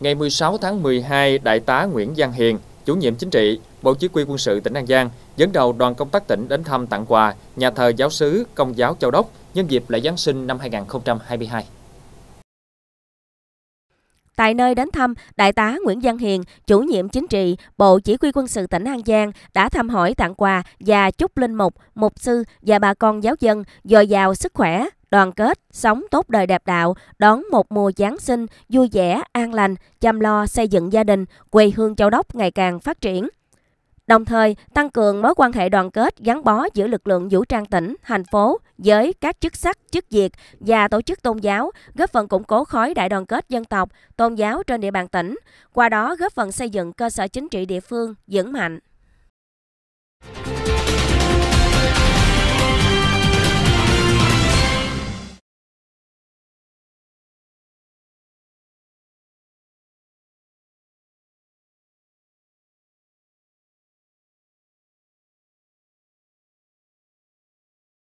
Ngày 16 tháng 12, Đại tá Nguyễn Giang Hiền, chủ nhiệm chính trị, Bộ Chỉ huy quân sự tỉnh An Giang, dẫn đầu đoàn công tác tỉnh đến thăm tặng quà nhà thờ giáo sứ Công giáo Châu Đốc nhân dịp lễ Giáng sinh năm 2022. Tại nơi đến thăm, Đại tá Nguyễn Văn Hiền, chủ nhiệm chính trị, Bộ Chỉ huy quân sự tỉnh An Giang đã thăm hỏi tặng quà và chúc linh mục, mục sư và bà con giáo dân dồi dào sức khỏe, đoàn kết, sống tốt đời đẹp đạo, đón một mùa Giáng sinh vui vẻ, an lành, chăm lo xây dựng gia đình, quê hương Châu Đốc ngày càng phát triển. Đồng thời, tăng cường mối quan hệ đoàn kết gắn bó giữa lực lượng vũ trang tỉnh, thành phố với các chức sắc, chức việc và tổ chức tôn giáo, góp phần củng cố khối đại đoàn kết dân tộc, tôn giáo trên địa bàn tỉnh, qua đó góp phần xây dựng cơ sở chính trị địa phương vững mạnh.